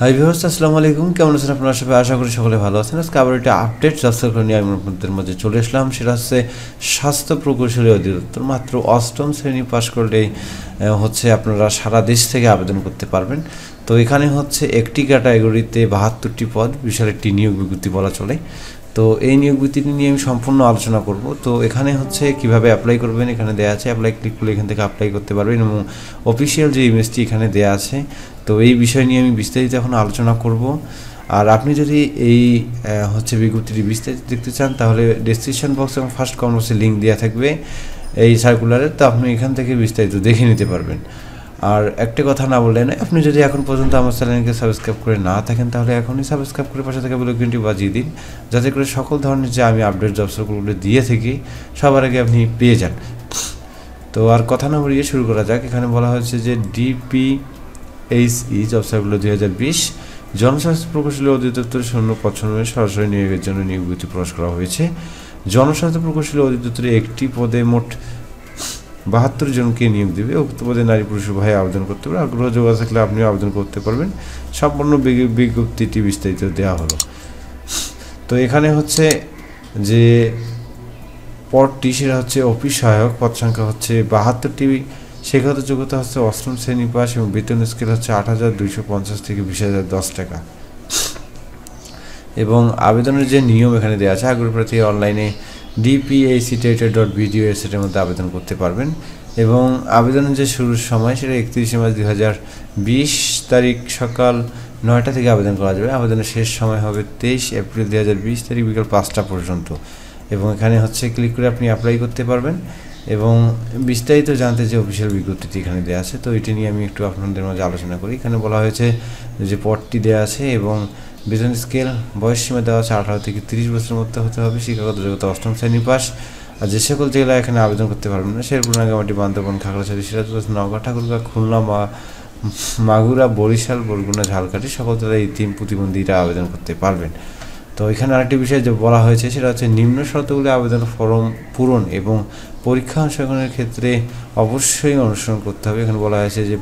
hi viewers আসসালামু আলাইকুম কেমন আছেন আপনারা সবাই আশা করি সকলে ভালো আছেন আজকে আবার একটা আপডেট সাবস্ক্রাইব নিয়ে আমি আপনাদের মাঝে চলে আসলাম সেটা হচ্ছে স্বাস্থ্য প্রকৌশলী অধিদপ্তর মাত্র অষ্টম শ্রেণী পাশ করলেই হচ্ছে আপনারা সারা দেশ থেকে আবেদন করতে পারবেন তো এখানে হচ্ছে একটি ক্যাটাগরিতে বাহাত্তরটি পদ বিশাল একটি নিয়োগ বিজ্ঞপ্তি বলা চলে তো এই নিয়োগ বিজ্ঞপ্তিটি নিয়ে আমি সম্পূর্ণ আলোচনা করব তো এখানে হচ্ছে কিভাবে অ্যাপ্লাই করবেন এখানে দেওয়া আছে অ্যাপ্লাই ক্লিক করলে এখান থেকে অ্যাপ্লাই করতে পারবেন এবং অফিসিয়াল যে ইমেজটি এখানে দেওয়া আছে তো এই বিষয় নিয়ে আমি বিস্তারিত এখন আলোচনা করব আর আপনি যদি এই হচ্ছে বিজ্ঞপ্তিটি বিস্তারিত দেখতে চান তাহলে ডেসক্রিপশন বক্স এবং ফার্স্ট কমার্সে লিঙ্ক দেওয়া থাকবে এই সার্কুলারের তো আপনি এখান থেকে বিস্তারিত দেখে নিতে পারবেন আর একটা কথা না বললে আপনি যদি এখন পর্যন্ত আমার চ্যানেলকে সাবস্ক্রাইব করে না থাকেন তাহলে এখনই সাবস্ক্রাইব করে পাশে থাকা বেলকিনটি বাজিয়ে দিন যাতে করে সকল ধরনের যে আমি আপডেট জব সার্কুলগুলো দিয়ে থাকি সবার আগে আপনি পেয়ে যান তো আর কথা না বলিয়ে শুরু করা যাক এখানে বলা হয়েছে যে DP H E job circular দুই হাজার বিশ জনস্বাস্থ্য প্রকৌশলী অধিদপ্তরের শূন্য পছন্দ সরাসরি নিয়োগের জন্য নিয়োগ প্রকাশ করা হয়েছে জনস্বাস্থ্য প্রকৌশলী অধিদপ্তরে একটি পদে মোট বাহাত্তর জনকে নিয়োগ দেবে উক্ত পদে নারী পুরুষ ভাই আবেদন করতে পারবে আগ্রহ যোগা থাকলে আপনিও আবেদন করতে পারবেন সম্পূর্ণ বিজ্ঞপ্তিটি বিস্তারিত দেওয়া হলো তো এখানে হচ্ছে যে পদটি সেটা হচ্ছে অফিস সহায়ক পদ সংখ্যা হচ্ছে বাহাত্তরটি শেখাত যোগ্যতা হচ্ছে অষ্টম শ্রেণী পাস এবং বেতন স্কেল হচ্ছে আট হাজার দুইশো পঞ্চাশ থেকে বিশ হাজার দশ টাকা এবং আবেদনের যে নিয়ম এখানে দেওয়া আছে আগ্রহ প্রার্থী অনলাইনে ডিপিএসি টেটার ডট বিডিও এসেটের মধ্যে আবেদন করতে পারবেন এবং আবেদনের যে শুরুর সময় সেটা একত্রিশে মার্চ দুই হাজার বিশ তারিখ সকাল নয়টা থেকে আবেদন করা যাবে আবেদনের শেষ সময় হবে তেইশ এপ্রিল দুই হাজার বিশ তারিখ বিকাল পাঁচটা পর্যন্ত এবং এখানে হচ্ছে ক্লিক করে আপনি অ্যাপ্লাই করতে পারবেন এবং বিস্তারিত জানতে যে অফিসিয়াল বিজ্ঞপ্তিটি এখানে দেওয়া আছে তো এটি নিয়ে আমি একটু আপনাদের মাঝে আলোচনা করি এখানে বলা হয়েছে যে পটটি দেওয়া আছে এবং বিজন স্কেল বয়স সীমা দেওয়া আছে আঠারো থেকে তিরিশ বছরের মধ্যে হতে হবে শিক্ষাগত যোগ্যতা অষ্টম শ্রেণী পাস আর যে সকল জেলা এখানে আবেদন করতে পারবেন না শেরপুর নাগামাটি বান্দরবান খাগড়াছড়ি সিরাজগঞ্জ নগা ঠাকুরগা খুলনা মা মাগুরা বরিশাল বরগুনা ঝালকাঠি সকল জেলায় এই তিন প্রতিবন্ধীরা আবেদন করতে পারবেন তো এখানে আরেকটি বিষয় যে বলা হয়েছে সেটা হচ্ছে নিম্ন শর্তগুলি আবেদন ফর্ম পূরণ এবং পরীক্ষা অংশগ্রহণের ক্ষেত্রে অবশ্যই অনুসরণ করতে হবে এখানে বলা হয়েছে যে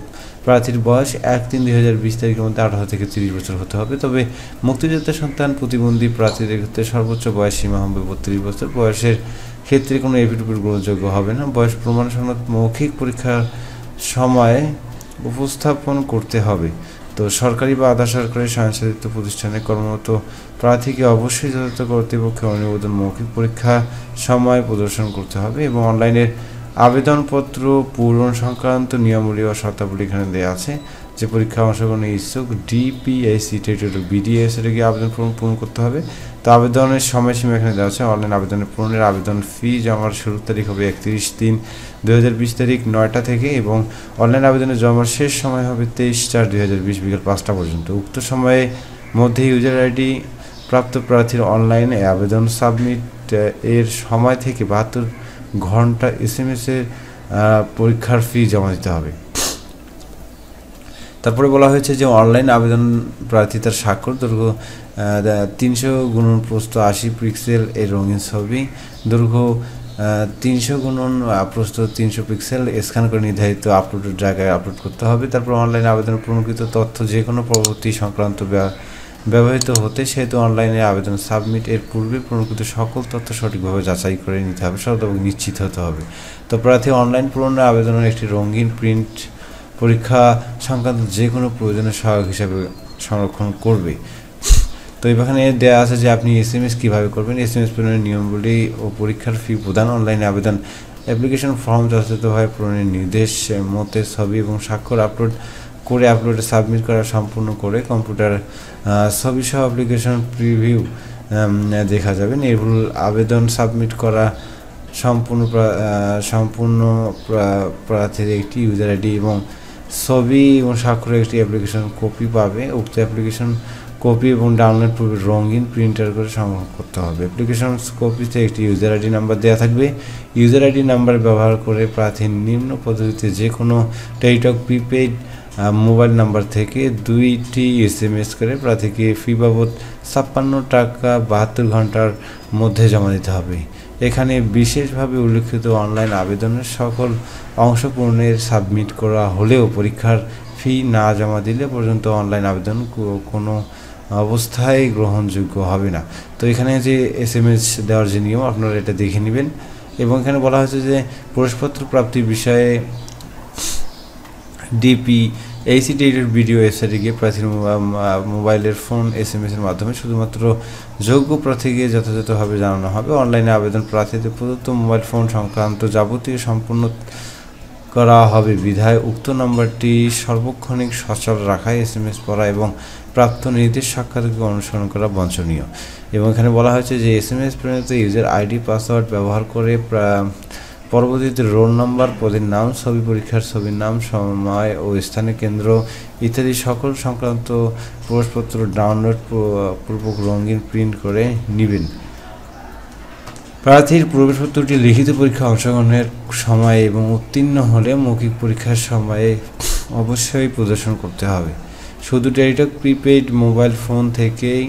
প্রার্থীর বয়স এক তিন দুই হাজার বিশ তারিখের মধ্যে আঠারো থেকে তিরিশ বছর হতে হবে তবে মুক্তিযোদ্ধা সন্তান প্রতিবন্ধী প্রার্থীদের ক্ষেত্রে সর্বোচ্চ বয়স সীমা হবে বত্রিশ বছর বয়সের ক্ষেত্রে কোনো এফিডেভিট গ্রহণযোগ্য হবে না বয়স প্রমাণ সনদ মৌখিক পরীক্ষার সময় উপস্থাপন করতে হবে তো সরকারি বা আধা সরকারি স্বায়ত্তশাসিত প্রতিষ্ঠানে কর্মরত প্রার্থীকে অবশ্যই যথাযথ কর্তৃপক্ষের অনুমোদন মৌখিক পরীক্ষা সময় প্রদর্শন করতে হবে এবং অনলাইনের আবেদনপত্র পূরণ সংক্রান্ত নিয়মাবলী বা শর্তাবলী এখানে দেওয়া আছে যে পরীক্ষায় অংশগ্রহণের ইচ্ছুক ডিপিএসি টেটর বিডিএস কি আবেদন ফর্ম পূরণ করতে হবে তো আবেদনের সময়সীমা এখানে দেওয়া আছে অনলাইন আবেদনের পূরণের আবেদন ফি জমার শুরুর তারিখ হবে একত্রিশ তিন দুই তারিখ নয়টা থেকে এবং অনলাইন আবেদনের জমার শেষ সময় হবে তেইশ চার দুই বিকেল পাঁচটা পর্যন্ত উক্ত সময়ে মধ্যে ইউজার আইডি প্রাপ্ত প্রার্থীর অনলাইনে আবেদন সাবমিট এর সময় থেকে বাহাত্তর ঘন্টা এস এর পরীক্ষার ফি জমা দিতে হবে তারপরে বলা হয়েছে যে অনলাইন আবেদন প্রার্থী তার স্বাক্ষর দৈর্ঘ্য তিনশো গুণন প্রস্ত আশি পিক্সেল এর রঙিন ছবি দৈর্ঘ্য তিনশো গুণন প্রস্ত তিনশো পিক্সেল স্ক্যান করে নির্ধারিত আপলোডের জায়গায় আপলোড করতে হবে তারপর অনলাইন আবেদন প্রণকৃত তথ্য যে কোনো পরবর্তী সংক্রান্ত ব্যবহৃত হতে সেহেতু অনলাইনে আবেদন সাবমিট এর পূর্বে প্রণকৃত সকল তথ্য সঠিকভাবে যাচাই করে নিতে হবে সর্বদা নিশ্চিত হতে হবে তো প্রার্থী অনলাইন পূরণের আবেদনের একটি রঙিন প্রিন্ট পরীক্ষা সংক্রান্ত যে কোনো প্রয়োজনের সহায়ক হিসাবে সংরক্ষণ করবে তো এখানে দেওয়া আছে যে আপনি এস এম এস কীভাবে করবেন এস এম এস পূরণের নিয়মগুলি ও পরীক্ষার ফি প্রদান অনলাইনে আবেদন অ্যাপ্লিকেশন ফর্ম যথাযথভাবে পূরণের নির্দেশ মতে ছবি এবং স্বাক্ষর আপলোড করে আপলোডে সাবমিট করা সম্পূর্ণ করে কম্পিউটার ছবি সহ অ্যাপ্লিকেশন প্রিভিউ দেখা যাবে নির্ভুল আবেদন সাবমিট করা সম্পূর্ণ সম্পূর্ণ প্রার্থীর একটি ইউজার আইডি এবং ছবি এবং স্বাক্ষরের একটি অ্যাপ্লিকেশন কপি পাবে উক্ত অ্যাপ্লিকেশন কপি এবং ডাউনলোড পূর্বে রঙিন প্রিন্টার করে সংগ্রহ করতে হবে অ্যাপ্লিকেশন কপিতে একটি ইউজার আইডি নাম্বার দেওয়া থাকবে ইউজার আইডি নাম্বার ব্যবহার করে প্রার্থী নিম্ন পদ্ধতিতে যে কোনো টেলিটক প্রিপেইড মোবাইল নাম্বার থেকে দুইটি এস এম এস করে প্রার্থীকে ফি বাবদ ছাপ্পান্ন টাকা বাহাত্তর ঘন্টার মধ্যে জমা দিতে হবে এখানে বিশেষভাবে উল্লেখিত অনলাইন আবেদনের সকল অংশগ্রহণের সাবমিট করা হলেও পরীক্ষার ফি না জমা দিলে পর্যন্ত অনলাইন আবেদন কোনো অবস্থায় গ্রহণযোগ্য হবে না তো এখানে যে এস এম এস দেওয়ার যে নিয়ম আপনারা এটা দেখে নেবেন এবং এখানে বলা হয়েছে যে প্রবেশপত্র প্রাপ্তির বিষয়ে ডিপি এই সিডিএর ভিডিও ওয়েবসাইটে গিয়ে প্রার্থীর মোবাইলের ফোন এস এম এসের মাধ্যমে শুধুমাত্র যোগ্য প্রার্থীকে যথাযথভাবে জানানো হবে অনলাইনে আবেদন প্রার্থীদের প্রদত্ত মোবাইল ফোন সংক্রান্ত যাবতীয় সম্পূর্ণ করা হবে বিধায় উক্ত নম্বরটি সর্বক্ষণিক সচল রাখায় এস এম এস পড়া এবং প্রাপ্ত নির্দেশ সাক্ষাৎকে অনুসরণ করা বঞ্চনীয় এবং এখানে বলা হয়েছে যে এস এম এস প্রেরিত ইউজার আইডি পাসওয়ার্ড ব্যবহার করে পরবর্তীতে রোল নাম্বার পদের নাম ছবি পরীক্ষার ছবির নাম সময় ও স্থানীয় কেন্দ্র ইত্যাদি সকল সংক্রান্ত প্রবেশপত্র ডাউনলোড পূর্বক রঙিন প্রিন্ট করে নেবেন প্রার্থীর প্রবেশপত্রটি লিখিত পরীক্ষা অংশগ্রহণের সময় এবং উত্তীর্ণ হলে মৌখিক পরীক্ষার সময়ে অবশ্যই প্রদর্শন করতে হবে শুধু টেলিটক প্রিপেইড মোবাইল ফোন থেকেই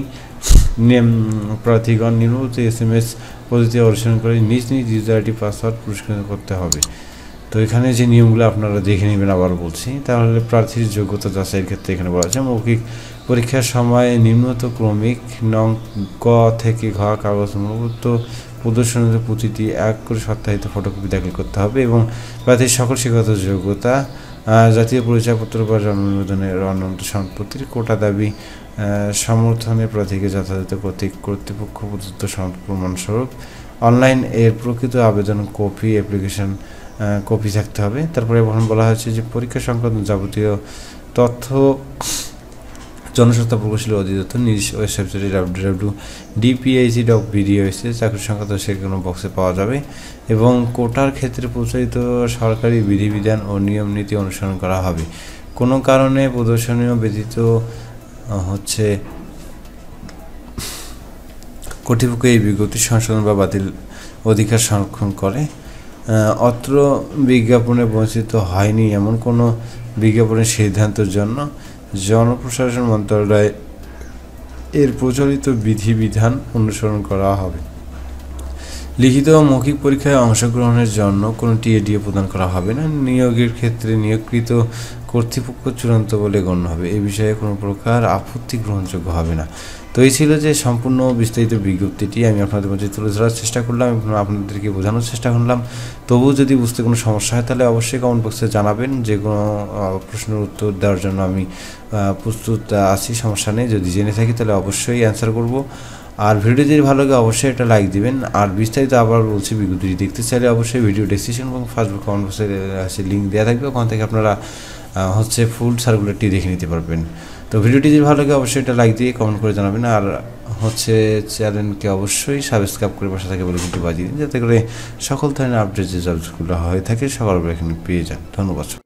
প্রার্থীগণ নিম্নোক্ত এস এম এস পদ্ধতি অনুসরণ করে নিজ নিজ ইউজার আইডি পাসওয়ার্ড পুরস্কৃত করতে হবে তো এখানে যে নিয়মগুলো আপনারা দেখে নেবেন আবার বলছি তাহলে প্রার্থীর যোগ্যতা যাচাইয়ের ক্ষেত্রে এখানে বলা আছে মৌখিক পরীক্ষার সময় নিম্নত ক্রমিক নং ক থেকে ঘ কাগজ মূলত প্রদর্শনীতে প্রতিটি এক করে সপ্তাহিত ফটোকপি দাখিল করতে হবে এবং প্রার্থীর সকল শিক্ষাগত যোগ্যতা জাতীয় পরিচয়পত্র বা জন্ম নিবন্ধনের অনন্ত সম্পত্তির কোটা দাবি সমর্থনের প্রার্থীকে যথাযথ প্রতীক কর্তৃপক্ষ প্রদত্ত প্রমাণস্বরূপ অনলাইন এর প্রকৃত আবেদন কপি অ্যাপ্লিকেশন কপি থাকতে হবে তারপরে এখন বলা হয়েছে যে পরীক্ষা সংক্রান্ত যাবতীয় তথ্য জনস্বার্থ প্রকৌশলী অধিদপ্তর নিজস্ব ওয়েবসাইটে ডাব্লিউ ডাব্লিউ ডিপিআইসি ডট বিডিওসি চাকরি সংক্রান্ত সে কোনো বক্সে পাওয়া যাবে এবং কোটার ক্ষেত্রে প্রচারিত সরকারি বিধিবিধান ও নিয়ম নীতি অনুসরণ করা হবে কোনো কারণে প্রদর্শনীয় ব্যতীত হচ্ছে কর্তৃপক্ষ এই বিজ্ঞপ্তি সংশোধন বা বাতিল অধিকার সংরক্ষণ করে অত্র বিজ্ঞাপনে বঞ্চিত হয়নি এমন কোনো বিজ্ঞাপনের সিদ্ধান্তের জন্য জনপ্রশাসন মন্ত্রণালয় এর প্রচলিত বিধিবিধান অনুসরণ করা হবে লিখিত ও মৌখিক পরীক্ষায় অংশগ্রহণের জন্য কোনো টিএডিও প্রদান করা হবে না নিয়োগের ক্ষেত্রে নিয়োগকৃত কর্তৃপক্ষ চূড়ান্ত বলে গণ্য হবে এ বিষয়ে কোনো প্রকার আপত্তি গ্রহণযোগ্য হবে না তো এই ছিল যে সম্পূর্ণ বিস্তারিত বিজ্ঞপ্তিটি আমি আপনাদের মধ্যে তুলে ধরার চেষ্টা করলাম এবং আপনাদেরকে বোঝানোর চেষ্টা করলাম তবুও যদি বুঝতে কোনো সমস্যা হয় তাহলে অবশ্যই কমেন্ট বক্সে জানাবেন যে কোনো প্রশ্নের উত্তর দেওয়ার জন্য আমি প্রস্তুত আছি সমস্যা নেই যদি জেনে থাকি তাহলে অবশ্যই অ্যান্সার করব আর ভিডিও যদি ভালো লাগে অবশ্যই একটা লাইক দিবেন আর বিস্তারিত আবার বলছি বিজ্ঞপ্তিটি দেখতে চাইলে অবশ্যই ভিডিও ডেসক্রিপশন এবং ফার্স্টবুক কমেন্ট বক্সে লিঙ্ক দেওয়া থাকবে ওখান থেকে আপনারা হচ্ছে ফুল সার্কুলারটি দেখে নিতে পারবেন তো ভিডিওটি যদি ভালো লাগে অবশ্যই এটা লাইক দিয়ে কমেন্ট করে জানাবেন আর হচ্ছে চ্যানেলকে অবশ্যই সাবস্ক্রাইব করে পাশে থাকে বলে কিন্তু বাজিয়ে দিন যাতে করে সকল ধরনের আপডেট যে জবগুলো হয়ে থাকে সবার এখানে পেয়ে যান ধন্যবাদ